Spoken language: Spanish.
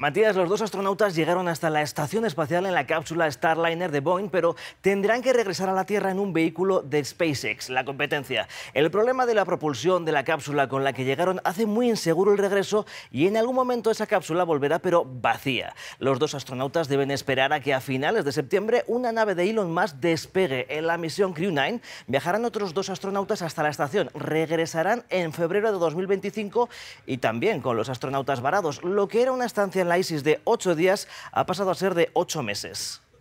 Matías, los dos astronautas llegaron hasta la estación espacial en la cápsula Starliner de Boeing, pero tendrán que regresar a la Tierra en un vehículo de SpaceX, la competencia. El problema de la propulsión de la cápsula con la que llegaron hace muy inseguro el regreso y en algún momento esa cápsula volverá, pero vacía. Los dos astronautas deben esperar a que a finales de septiembre una nave de Elon Musk despegue. En la misión Crew 9 viajarán otros dos astronautas hasta la estación. Regresarán en febrero de 2025 y también con los astronautas varados. Lo que era una estancia en la ISIS de ocho días ha pasado a ser de ocho meses.